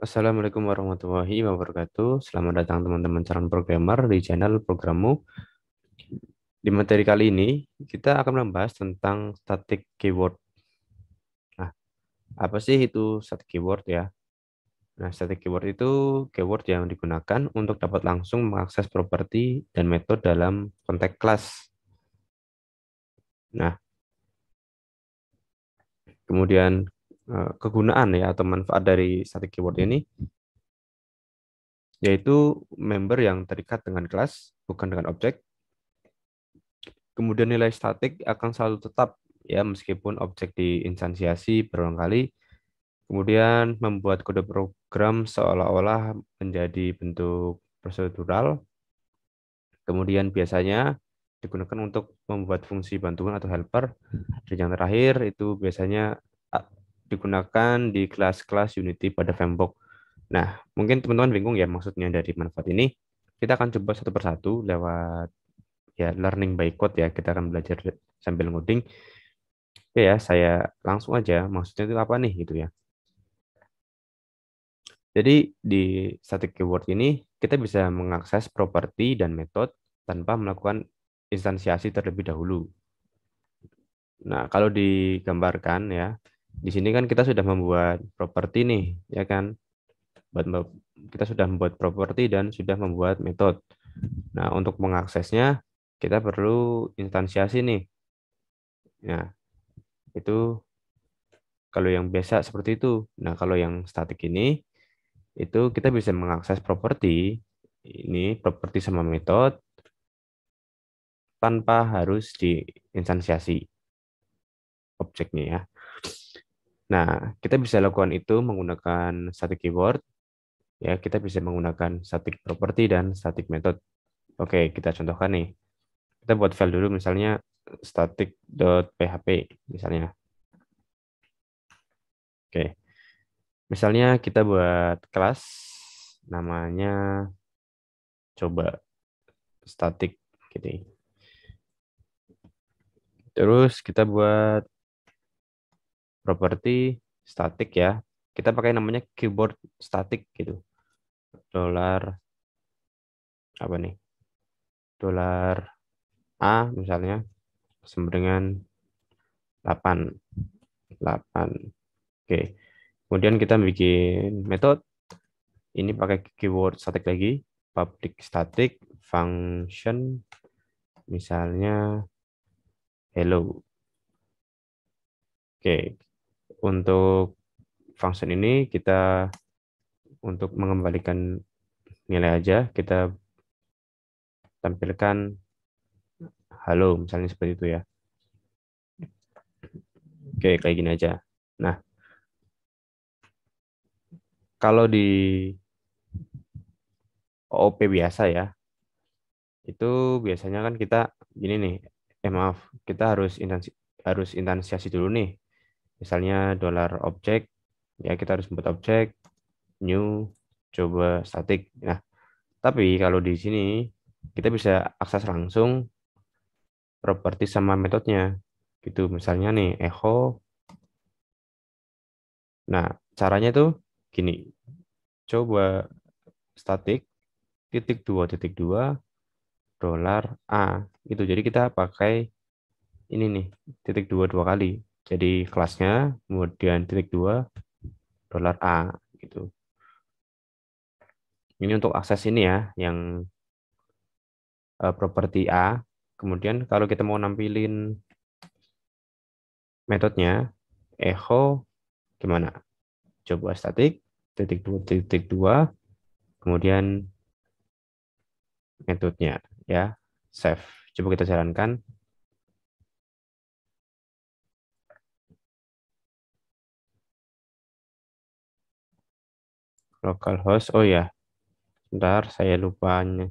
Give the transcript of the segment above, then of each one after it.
Assalamualaikum warahmatullahi wabarakatuh. Selamat datang teman-teman calon programmer di channel Programmu. Di materi kali ini kita akan membahas tentang static keyword. Nah, apa sih itu static keyword ya? Nah, static keyword itu keyword yang digunakan untuk dapat langsung mengakses properti dan metode dalam konteks kelas. Nah, kemudian Eh, kegunaan ya atau manfaat dari static keyword ini yaitu member yang terikat dengan kelas bukan dengan objek. Kemudian nilai statik akan selalu tetap ya meskipun objek diinstansiasi berulang kali. Kemudian membuat kode program seolah-olah menjadi bentuk prosedural. Kemudian biasanya digunakan untuk membuat fungsi bantuan atau helper. Dan yang terakhir itu biasanya digunakan di kelas-kelas Unity pada Fembok. Nah, mungkin teman-teman bingung ya maksudnya dari manfaat ini. Kita akan coba satu persatu lewat ya learning by code ya. Kita akan belajar sambil ngoding. Oke ya, saya langsung aja. Maksudnya itu apa nih gitu ya. Jadi di static keyword ini kita bisa mengakses properti dan metode tanpa melakukan instansiasi terlebih dahulu. Nah, kalau digambarkan ya, di sini kan kita sudah membuat properti nih, ya kan? Buat kita sudah membuat properti dan sudah membuat metode. Nah, untuk mengaksesnya kita perlu instansiasi nih. Ya itu kalau yang biasa seperti itu. Nah, kalau yang statik ini itu kita bisa mengakses properti ini properti sama metode tanpa harus diinstansiasi objeknya ya. Nah, kita bisa lakukan itu menggunakan static keyword. Ya, kita bisa menggunakan static property dan static method. Oke, kita contohkan nih. Kita buat file dulu misalnya static.php misalnya. Oke. Misalnya kita buat kelas namanya coba static gitu. Ya. Terus kita buat property static ya. Kita pakai namanya keyboard static gitu. Dolar apa nih? Dolar A misalnya sama dengan 8. 8. Oke. Kemudian kita bikin metode ini pakai keyword static lagi, public static function misalnya hello. Oke, untuk function ini kita untuk mengembalikan nilai aja kita tampilkan halo misalnya seperti itu ya. Oke, kayak gini aja. Nah, kalau di OOP biasa ya, itu biasanya kan kita gini nih, eh maaf, kita harus intansi, harus intensiasi dulu nih Misalnya dolar objek, ya kita harus membuat objek new coba static. Nah, tapi kalau di sini kita bisa akses langsung properti sama metodenya. Gitu misalnya nih echo. Nah, caranya tuh gini. Coba static titik dua titik dua dolar a itu jadi kita pakai ini nih titik dua dua kali jadi kelasnya, kemudian titik dua dolar A. gitu. Ini untuk akses ini ya, yang uh, properti A. Kemudian kalau kita mau nampilin metodenya, echo gimana? Coba statik, titik dua titik dua, kemudian metodenya ya, save. Coba kita jalankan. localhost. Oh ya, sebentar saya lupanya.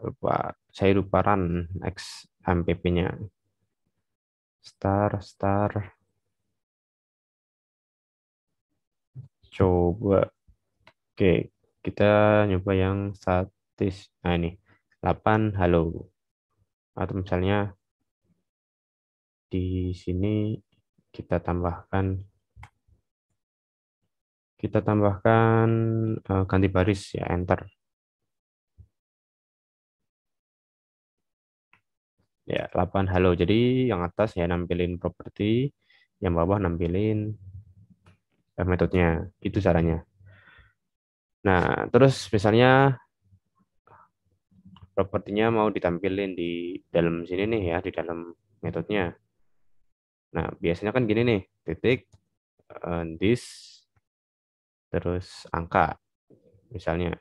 Lupa, saya lupa run XMPP-nya. Star, star. Coba. Oke, kita nyoba yang statis. Nah ini, 8 halo. Atau misalnya di sini kita tambahkan kita tambahkan uh, ganti baris ya enter ya 8 halo jadi yang atas ya nampilin properti yang bawah nampilin eh, metodenya itu caranya nah terus misalnya propertinya mau ditampilin di dalam sini nih ya di dalam metodenya nah biasanya kan gini nih titik uh, this terus angka misalnya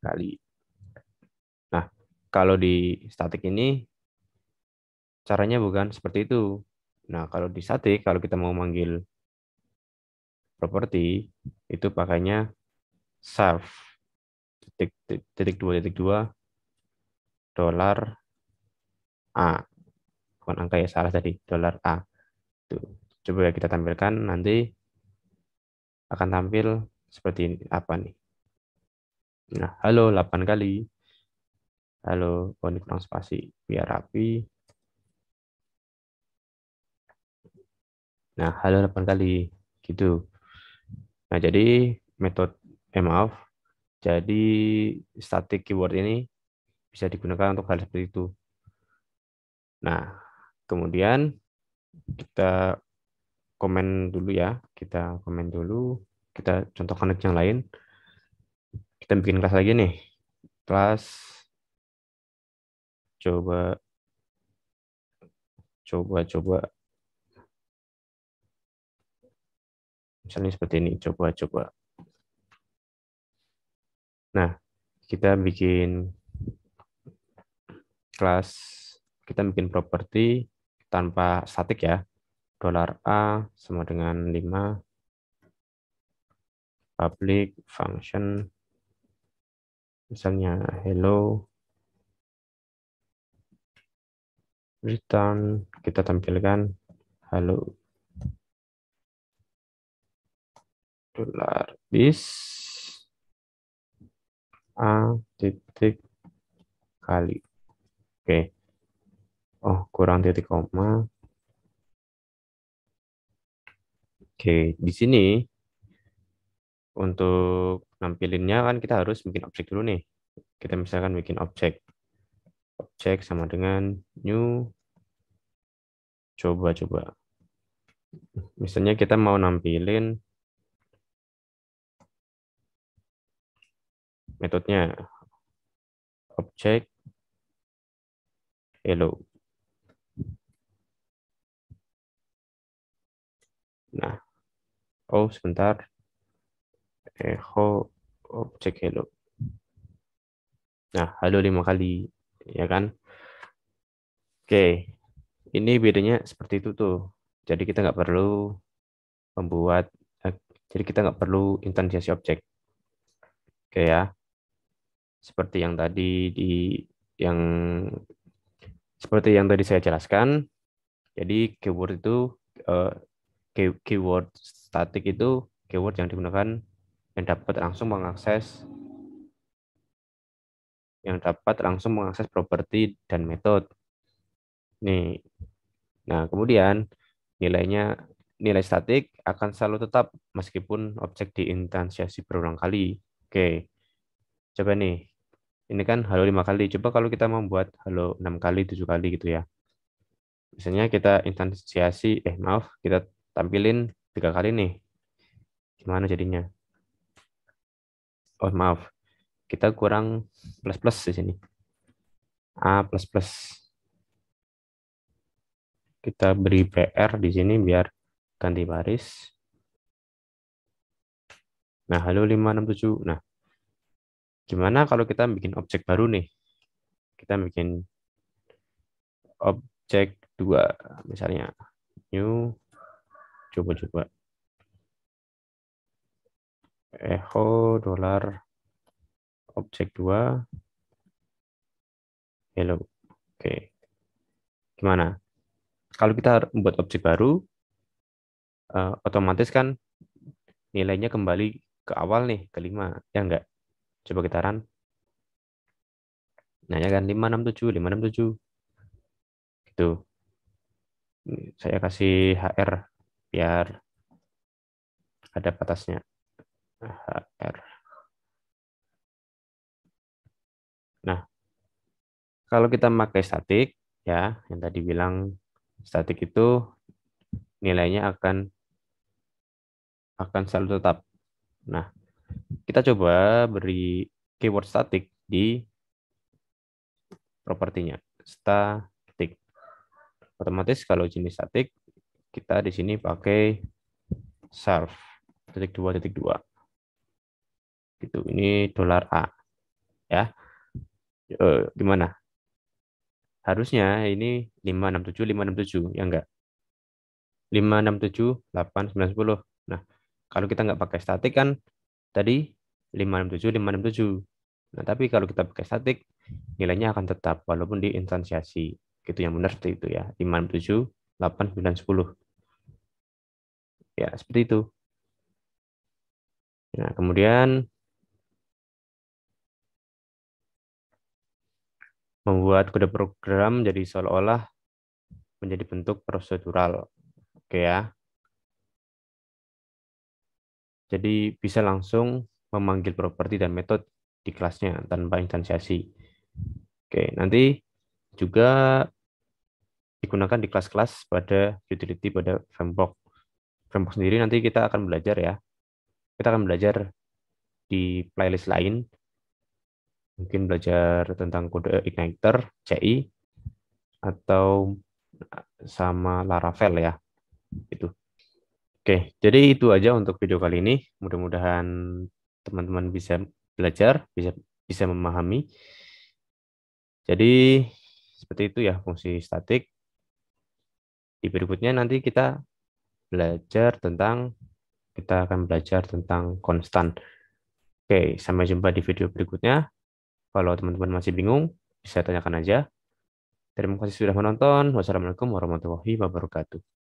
kali. Nah, kalau di statik ini caranya bukan seperti itu. Nah, kalau di statik kalau kita mau manggil properti itu pakainya self titik titik dua titik dua dolar a bukan angka ya salah tadi dolar a tuh coba kita tampilkan nanti akan tampil seperti ini, apa nih. Nah, halo 8 kali. Halo, oh ini kurang spasi, biar rapi. Nah, halo 8 kali, gitu. Nah, jadi metode, eh maaf, jadi static keyword ini bisa digunakan untuk hal seperti itu. Nah, kemudian kita komen dulu ya. Kita komen dulu. Kita contohkan yang lain. Kita bikin kelas lagi nih. Kelas coba coba coba misalnya seperti ini coba coba nah kita bikin kelas kita bikin properti tanpa static ya dolar A sama dengan 5 public function misalnya hello return kita tampilkan halo dolar this a titik kali oke okay. oh kurang titik koma Oke, di sini untuk nampilinnya kan kita harus bikin objek dulu nih. Kita misalkan bikin objek. Objek sama dengan new coba-coba. Misalnya kita mau nampilin metodenya objek hello. Nah, Oh, sebentar. Echo objek oh, hello. Nah, halo lima kali, ya kan? Oke, ini bedanya seperti itu tuh. Jadi kita nggak perlu membuat, eh, jadi kita nggak perlu instansiasi objek. Oke ya, seperti yang tadi di yang seperti yang tadi saya jelaskan. Jadi keyword itu eh, keyword statik itu keyword yang digunakan yang dapat langsung mengakses yang dapat langsung mengakses properti dan metode. Nih. Nah, kemudian nilainya nilai statik akan selalu tetap meskipun objek diinstansiasi berulang kali. Oke. Coba nih. Ini kan halo lima kali. Coba kalau kita membuat halo enam kali, tujuh kali gitu ya. Misalnya kita instansiasi, eh maaf, kita tampilin tiga kali nih. Gimana jadinya? Oh maaf, kita kurang plus plus di sini. A plus plus. Kita beri PR di sini biar ganti baris. Nah, halo 567. Nah, gimana kalau kita bikin objek baru nih? Kita bikin objek dua misalnya new Coba coba. Echo dolar objek 2 hello. Oke. Gimana? Kalau kita membuat objek baru uh, otomatis kan nilainya kembali ke awal nih, ke 5. Ya enggak? Coba kita run. Nah, ya kan 567, 567. Gitu. Saya kasih HR biar ada batasnya HR. Nah, kalau kita pakai statik, ya, yang tadi bilang statik itu nilainya akan akan selalu tetap. Nah, kita coba beri keyword statik di propertinya statik. Otomatis kalau jenis statik kita di sini pakai self titik dua titik dua gitu ini dolar a ya e, gimana harusnya ini lima lima enam tujuh enam tujuh ya enggak lima enam tujuh delapan sembilan sepuluh nah kalau kita nggak pakai statik kan tadi lima lima enam tujuh enam tujuh nah tapi kalau kita pakai statik nilainya akan tetap walaupun diinstansiasi gitu yang benar seperti itu ya lima enam tujuh delapan sembilan sepuluh ya seperti itu nah kemudian membuat kode program jadi seolah-olah menjadi bentuk prosedural oke ya jadi bisa langsung memanggil properti dan metode di kelasnya tanpa instansiasi. Oke, nanti juga digunakan di kelas-kelas pada utility pada framework framework sendiri nanti kita akan belajar ya. Kita akan belajar di playlist lain. Mungkin belajar tentang kode igniter, CI, atau sama Laravel ya. Itu. Oke, jadi itu aja untuk video kali ini. Mudah-mudahan teman-teman bisa belajar, bisa bisa memahami. Jadi seperti itu ya fungsi statik. Di berikutnya nanti kita belajar tentang kita akan belajar tentang konstan. Oke, sampai jumpa di video berikutnya. Kalau teman-teman masih bingung, bisa tanyakan aja. Terima kasih sudah menonton. Wassalamualaikum warahmatullahi wabarakatuh.